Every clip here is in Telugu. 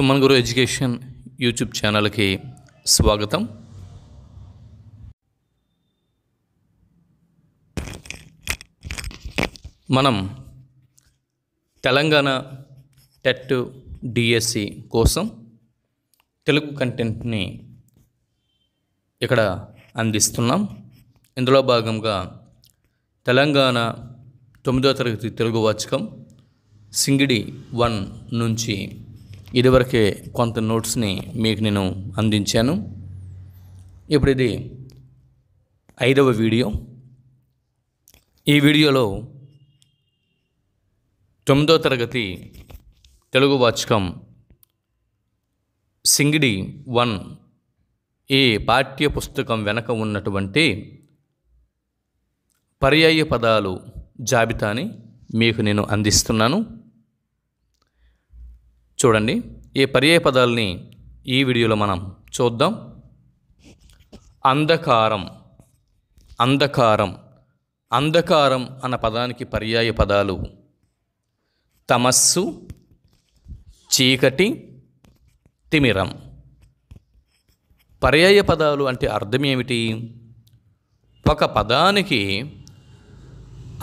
సుమన్ గురు ఎడ్యుకేషన్ యూట్యూబ్ ఛానల్కి స్వాగతం మనం తెలంగాణ టెట్ డిఎస్సి కోసం తెలుగు కంటెంట్ని ఇక్కడ అందిస్తున్నాం ఇందులో భాగంగా తెలంగాణ తొమ్మిదో తరగతి తెలుగు వాచకం సింగిడి వన్ నుంచి ఇదివరకే కొంత నోట్స్ని మీకు నేను అందించాను ఇప్పుడు ఇది ఐదవ వీడియో ఈ వీడియోలో తొమ్మిదో తరగతి తెలుగు వాచకం సింగిడి వన్ ఈ పాఠ్య పుస్తకం వెనక ఉన్నటువంటి పర్యాయ పదాలు జాబితాని మీకు నేను అందిస్తున్నాను చూడండి ఈ పర్యాయ పదాలని ఈ వీడియోలో మనం చూద్దాం అంధకారం అంధకారం అంధకారం అన్న పదానికి పర్యాయ పదాలు తమస్సు చీకటి తిమిరం పర్యాయ పదాలు అంటే అర్థం ఏమిటి ఒక పదానికి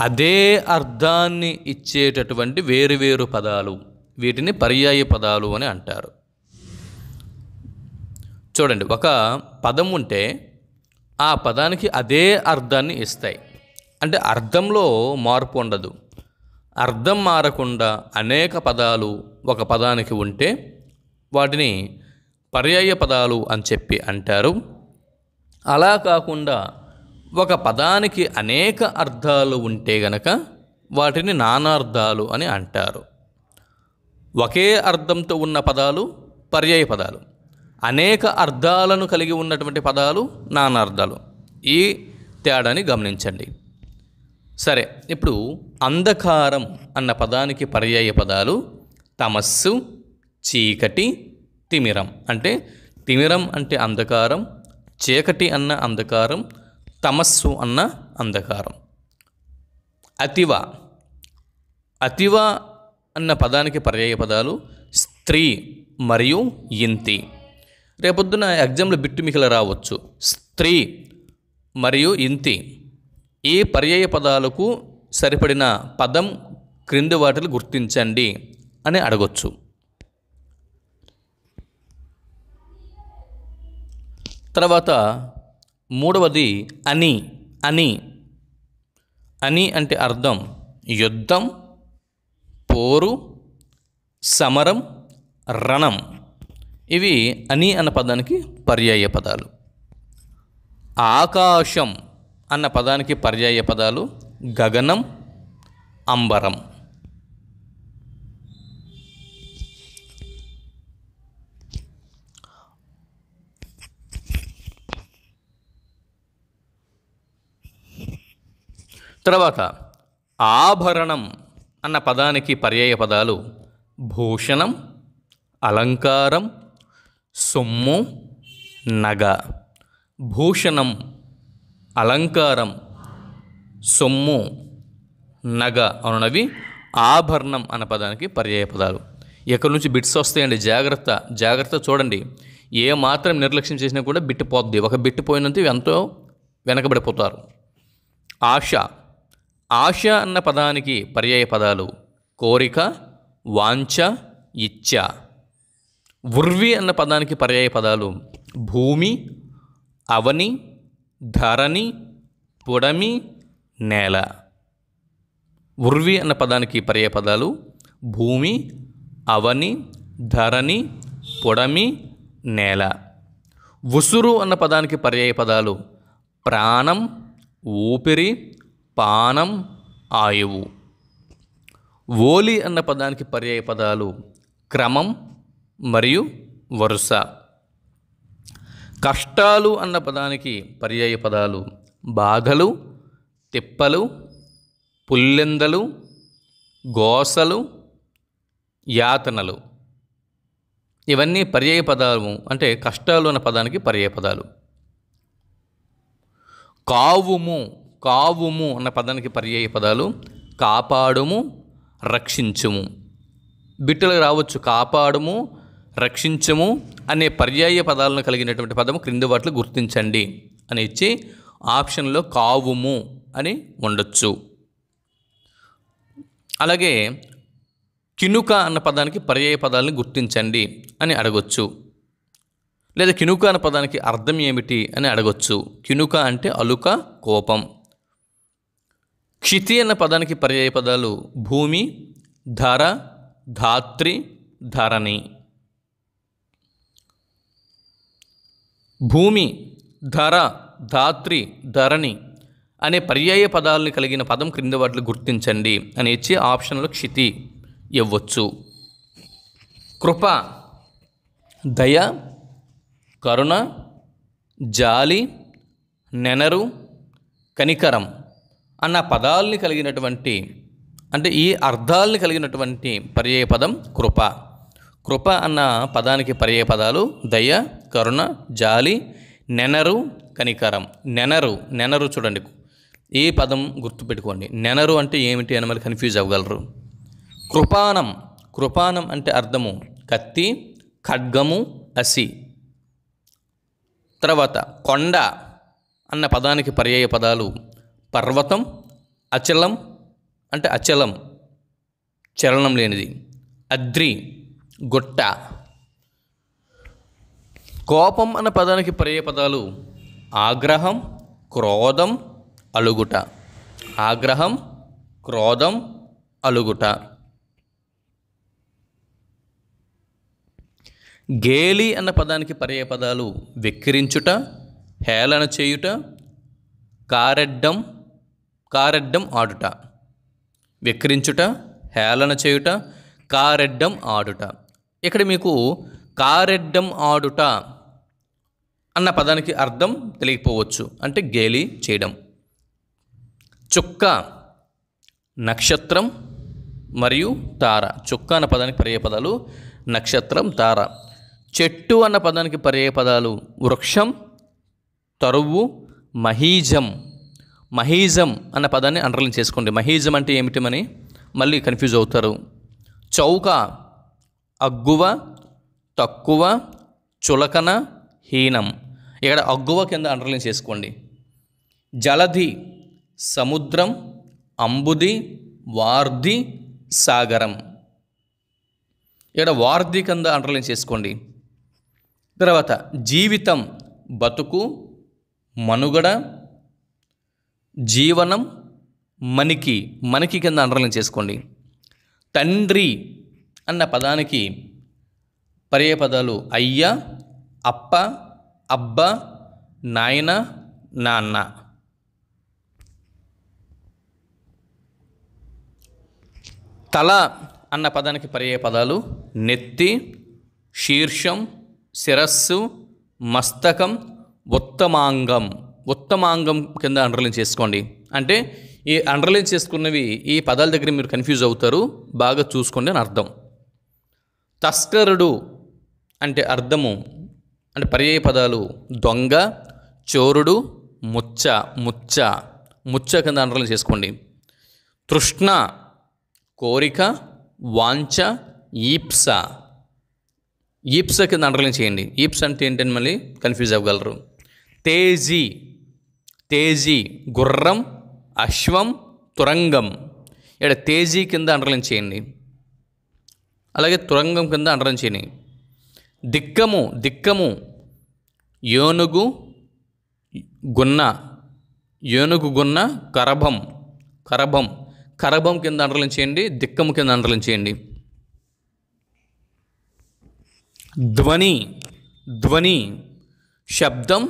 అదే అర్థాన్ని ఇచ్చేటటువంటి వేరు వేరు పదాలు వీటిని పర్యాయ పదాలు అని అంటారు చూడండి ఒక పదం ఉంటే ఆ పదానికి అదే అర్థాన్ని ఇస్తాయి అంటే అర్థంలో మార్పు ఉండదు అర్థం మారకుండా అనేక పదాలు ఒక పదానికి ఉంటే వాటిని పర్యాయ పదాలు అని చెప్పి అంటారు అలా కాకుండా ఒక పదానికి అనేక అర్థాలు ఉంటే గనక వాటిని నానార్థాలు అని అంటారు ఒకే అర్థంతో ఉన్న పదాలు పర్యాయ పదాలు అనేక అర్థాలను కలిగి ఉన్నటువంటి పదాలు నానార్థాలు ఈ తేడాని గమనించండి సరే ఇప్పుడు అంధకారం అన్న పదానికి పర్యాయ పదాలు తమస్సు చీకటి తిమిరం అంటే తిమిరం అంటే అంధకారం చీకటి అన్న అంధకారం తమస్సు అన్న అంధకారం అతివ అతివ అన్న పదానికి పర్యాయ పదాలు స్త్రీ మరియు ఇంతి రేపొద్దున ఎగ్జామ్లో బిట్టు రావచ్చు స్త్రీ మరియు ఇంతి ఈ పర్యాయ పదాలకు సరిపడిన పదం క్రింది వాటిని గుర్తించండి అని అడగొచ్చు తర్వాత మూడవది అని అని అని అంటే అర్థం యుద్ధం పోరు సమరం రణం ఇవి అని అన్న పదానికి పర్యాయ పదాలు ఆకాశం అన్న పదానికి పర్యాయ పదాలు గగనం అంబరం తర్వాత ఆభరణం అన్న పదానికి పర్యాయ పదాలు భూషణం అలంకారం సొమ్ము నగ భూషణం అలంకారం సొమ్ము నగ అనునవి ఆభరణం అన్న పదానికి పర్యాయ పదాలు ఎక్కడి నుంచి బిట్స్ వస్తాయండి జాగ్రత్త జాగ్రత్త చూడండి ఏ మాత్రం నిర్లక్ష్యం చేసినా కూడా బిట్టు పోద్ది ఒక బిట్టు పోయినంత ఎంతో వెనకబడిపోతారు ఆశ ఆశ అన్న పదానికి పర్యాయ పదాలు కోరిక వాంఛ ఇచ్చ ఉర్వి అన్న పదానికి పర్యాయ పదాలు భూమి అవని ధరణి పుడమి నేల ఉర్వి అన్న పదానికి పర్యాయ పదాలు భూమి అవని ధరణి పొడమి నేల ఉసురు అన్న పదానికి పర్యాయ పదాలు ప్రాణం ఊపిరి పానం ఆయువు ఓలి అన్న పదానికి పర్యాయ పదాలు క్రమం మరియు వరుస కష్టాలు అన్న పదానికి పర్యాయ పదాలు బాధలు తిప్పలు పుల్లెందలు గోసలు యాతనలు ఇవన్నీ పర్యాయ పదాలు అంటే కష్టాలు అన్న పదానికి పర్యాయ పదాలు కావుము కావుము అన్న పదానికి పర్యాయ పదాలు కాపాడుము రక్షించుము బిట్టలకు రావచ్చు కాపాడుము రక్షించము అనే పర్యాయ పదాలను కలిగినటువంటి పదము క్రింది వాటిలో గుర్తించండి అని ఇచ్చి ఆప్షన్లో కావుము అని ఉండొచ్చు అలాగే కినుక అన్న పదానికి పర్యాయ పదాలను గుర్తించండి అని అడగొచ్చు లేదా కినుక అన్న పదానికి అర్థం ఏమిటి అని అడగొచ్చు కినుక అంటే అలుక కోపం క్షితి అన్న పదానికి పర్యాయ పదాలు భూమి ధర ధాత్రి ధరణి భూమి ధర ధాత్రి ధరణి అనే పర్యాయ పదాలను కలిగిన పదం క్రింద వాటిని గుర్తించండి అని ఇచ్చి ఆప్షన్లో క్షితి ఇవ్వచ్చు కృప దయ కరుణ జాలి నెనరు కనికరం అన్న పదాల్ని కలిగినటువంటి అంటే ఈ అర్థాలని కలిగినటువంటి పర్యాయ పదం కృప కృప అన్న పదానికి పర్యాయ పదాలు దయ కరుణ జాలి నెనరు కనికరం నెనరు నెనరు చూడండి ఈ పదం గుర్తుపెట్టుకోండి నెనరు అంటే ఏమిటి అని మరి కన్ఫ్యూజ్ అవ్వగలరు కృపానం కృపానం అంటే అర్థము కత్తి ఖడ్గము అసి తర్వాత కొండ అన్న పదానికి పర్యాయ పదాలు పర్వతం అచలం అంటే అచలం చలనం లేనిది అద్రి గొట్ట కోపం అన్న పదానికి పదాలు ఆగ్రహం క్రోధం అలుగుట ఆగ్రహం క్రోధం అలుగుట గేలి అన్న పదానికి పదాలు వెక్కిరించుట హేళన చేయుట కారెడ్డం కారెడ్డం ఆడుట వెక్కిరించుట హేళన చేయుట కారెడ్డం ఆడుట ఇక్కడ మీకు కారెడ్డం ఆడుట అన్న పదానికి అర్థం తెలియకపోవచ్చు అంటే గేలి చేయడం చుక్క నక్షత్రం మరియు తార చుక్క అన్న పదానికి పర్యాయ పదాలు నక్షత్రం తార చెట్టు అన్న పదానికి పర్యాయ పదాలు వృక్షం తరువు మహీజం మహీజం అన్న పదాన్ని అండర్లైన్ చేసుకోండి మహీజం అంటే ఏమిటమని మళ్ళీ కన్ఫ్యూజ్ అవుతారు చౌక అగ్గువ తక్కువ చులకన హీనం ఇక్కడ అగ్గువ కింద అండర్లైన్ చేసుకోండి జలధి సముద్రం అంబుది వార్ధి సాగరం ఇక్కడ వార్ధి కింద అండర్లైన్ చేసుకోండి తర్వాత జీవితం బతుకు మనుగడ జీవనం మనకి మనకి కింద అండర్లైన్ చేసుకోండి తండ్రి అన్న పదానికి పదాలు అయ్య అప్ప అబ్బ నాయన నాన్న తల అన్న పదానికి పదాలు నెత్తి శీర్షం శిరస్సు మస్తకం ఉత్తమాంగం ఉత్తమాంగం కింద అండర్లైన్ చేసుకోండి అంటే ఈ అండర్లైన్ చేసుకున్నవి ఈ పదాల దగ్గర మీరు కన్ఫ్యూజ్ అవుతారు బాగా చూసుకోండి అని అర్థం తస్కరుడు అంటే అర్థము అంటే పర్యాయ పదాలు దొంగ చోరుడు ముచ్చ ముచ్చ ముచ్చ కింద అండర్లైన్ చేసుకోండి తృష్ణ కోరిక వాంచ ఈప్స ఈప్స కింద అండర్లైన్ చేయండి ఈప్స్ అంటే ఏంటని మళ్ళీ కన్ఫ్యూజ్ అవ్వగలరు తేజీ తేజీ గుర్రం అశ్వం తురంగం ఇక్కడ తేజీ కింద అండర్లైన్ చేయండి అలాగే తురంగం కింద అండర్లైన్ చేయండి దిక్కము దిక్కము ఏనుగు గున్న ఏనుగు గున్న కరభం కరభం కరభం కింద అండర్లైన్ చేయండి దిక్కము కింద అండర్లైన్ చేయండి ధ్వని ధ్వని శబ్దం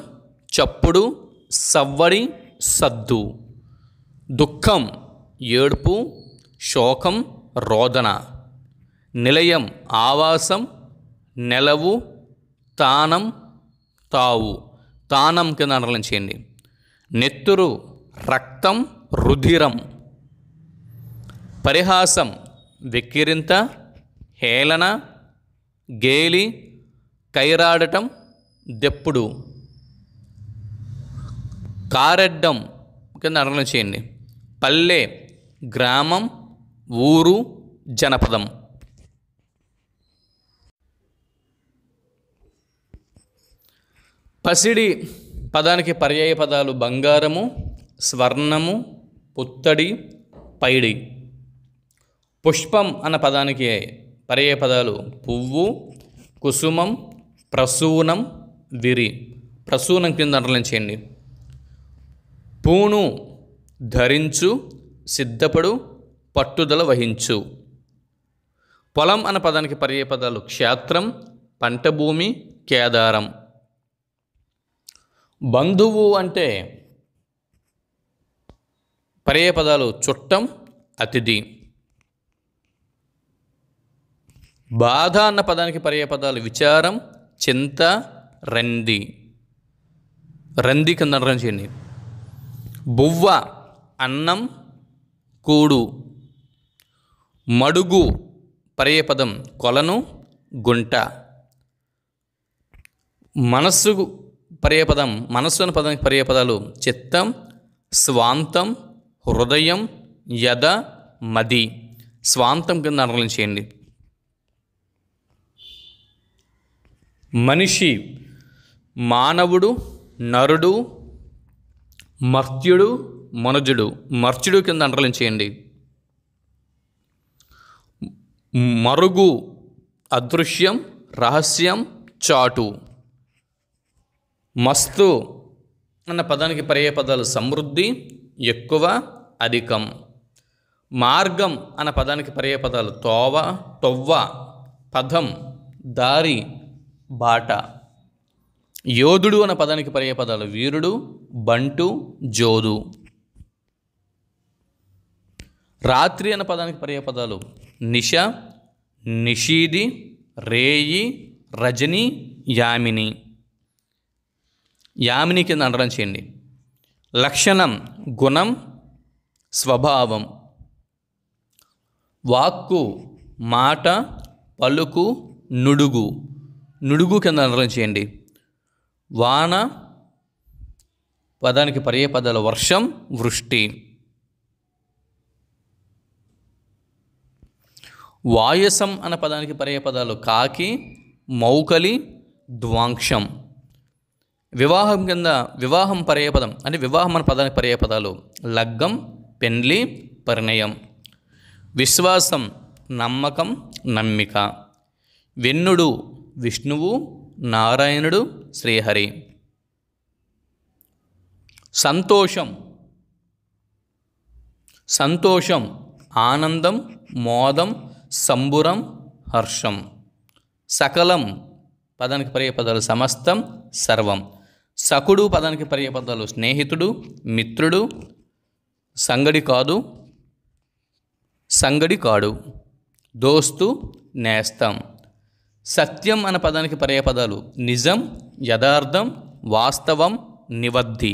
చప్పుడు సవ్వడి సద్దు దుఃఖం ఏడుపు శోకం రోదన నిలయం ఆవాసం నెలవు తానం తావు తానం కింద చేయండి నెత్తురు రక్తం రుధిరం పరిహాసం వెక్కిరింత హేళన గేలి కైరాడటం దెప్పుడు కారెడ్డం కింద అడగడం చేయండి పల్లె గ్రామం ఊరు జనపదం పసిడి పదానికి పర్యాయ పదాలు బంగారము స్వర్ణము పుత్తడి పైడి పుష్పం అన్న పదానికి పర్యాయ పదాలు పువ్వు కుసుమం ప్రసూనం విరి ప్రసూనం కింద చేయండి పూను ధరించు సిద్ధపడు పట్టుదల వహించు పొలం అన్న పదానికి పదాలు క్షేత్రం పంట భూమి కేదారం బంధువు అంటే పదాలు చుట్టం అతిథి బాధ అన్న పదానికి పదాలు విచారం చింత రంది రంది కింద చేయండి బువ్వ అన్నం కూడు మడుగు పర్యపదం కొలను గుంట మనస్సు పర్యపదం మనస్సు అనే పదం పర్యపదాలు చిత్తం స్వాంతం హృదయం యద మది స్వాంతం కింద చేయండి మనిషి మానవుడు నరుడు మర్త్యుడు మనుజుడు మర్చుడు కింద అండర్లైన్ చేయండి మరుగు అదృశ్యం రహస్యం చాటు మస్తు అన్న పదానికి పర్యాయ పదాలు సమృద్ధి ఎక్కువ అధికం మార్గం అన్న పదానికి పర్యాయ పదాలు తోవ టొవ్వ పదం దారి బాట యోధుడు అన్న పదానికి పదాలు వీరుడు బంటు జోదు రాత్రి అన్న పదానికి పదాలు నిష నిషీది రేయి రజని యామిని యామిని కింద అండరం చేయండి లక్షణం గుణం స్వభావం వాక్కు మాట పలుకు నుడుగు నుడుగు కింద అండరం చేయండి వాన పదానికి పర్యపదాలు వర్షం వృష్టి వాయసం అన్న పదానికి పర్యపదాలు కాకి మౌకలి ద్వాంక్షం వివాహం కింద వివాహం పర్యపదం అంటే వివాహం అన్న పదానికి పర్యపదాలు లగ్గం పెన్లి పరిణయం విశ్వాసం నమ్మకం నమ్మిక వెన్నుడు విష్ణువు నారాయణుడు శ్రీహరి సంతోషం సంతోషం ఆనందం మోదం సంబురం హర్షం సకలం పదానికి పర్యపదాలు సమస్తం సర్వం సకుడు పదానికి పర్యపదాలు స్నేహితుడు మిత్రుడు సంగడి కాదు సంగడి కాడు దోస్తు నేస్తం సత్యం అన్న పదానికి పర్యాపదాలు నిజం యథార్థం వాస్తవం నివద్ధి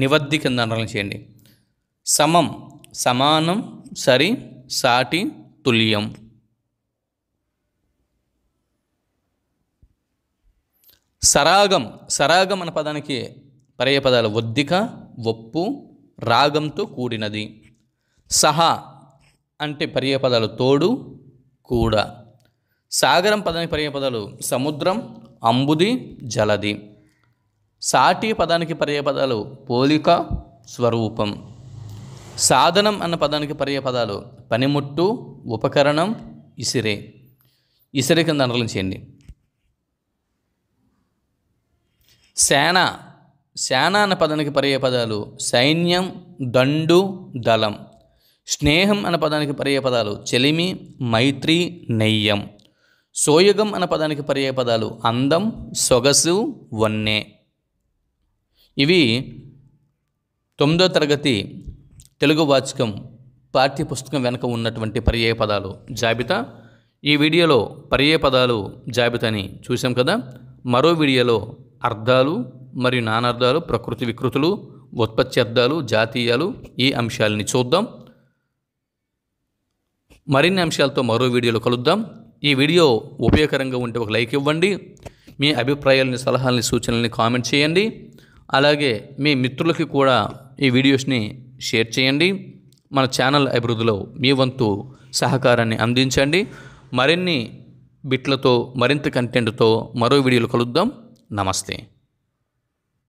నివద్ధి కింద అనర్లు చేయండి సమం సమానం సరి సాటి తుల్యం సరాగం సరాగం అన్న పదానికి పర్యాపదాలు ఒద్దిక ఒప్పు రాగంతో కూడినది సహా అంటే పర్యాపదాలు తోడు కూడా సాగరం పదానికి పర్యాయ పదాలు సముద్రం అంబుది జలది సాటి పదానికి పర్యాయ పదాలు పోలిక స్వరూపం సాధనం అన్న పదానికి పర్యాయ పదాలు పనిముట్టు ఉపకరణం ఇసిరే ఇసిరే కింద అనుకరించేయండి సేన సేన అన్న పదానికి పర్యాయ పదాలు సైన్యం దండు దళం స్నేహం అన్న పదానికి పర్యాయ పదాలు చెలిమి మైత్రి నెయ్యం సోయగం అన్న పదానికి పర్యాయ పదాలు అందం సొగసు వన్నె ఇవి తొమ్మిదో తరగతి తెలుగు వాచకం పాఠ్యపుస్తకం వెనుక ఉన్నటువంటి పర్యాయ పదాలు జాబితా ఈ వీడియోలో పర్యాయ పదాలు జాబితాని చూసాం కదా మరో వీడియోలో అర్థాలు మరియు నానార్థాలు ప్రకృతి వికృతులు ఉత్పత్తి అర్థాలు జాతీయాలు ఈ అంశాలని చూద్దాం మరిన్ని అంశాలతో మరో వీడియోలో కలుద్దాం ఈ వీడియో ఉపయోగకరంగా ఉంటే ఒక లైక్ ఇవ్వండి మీ అభిప్రాయాలని సలహాలని సూచనల్ని కామెంట్ చేయండి అలాగే మీ మిత్రులకి కూడా ఈ వీడియోస్ని షేర్ చేయండి మన ఛానల్ అభివృద్ధిలో మీ వంతు సహకారాన్ని అందించండి మరిన్ని బిట్లతో మరింత కంటెంట్తో మరో వీడియోలు కలుద్దాం నమస్తే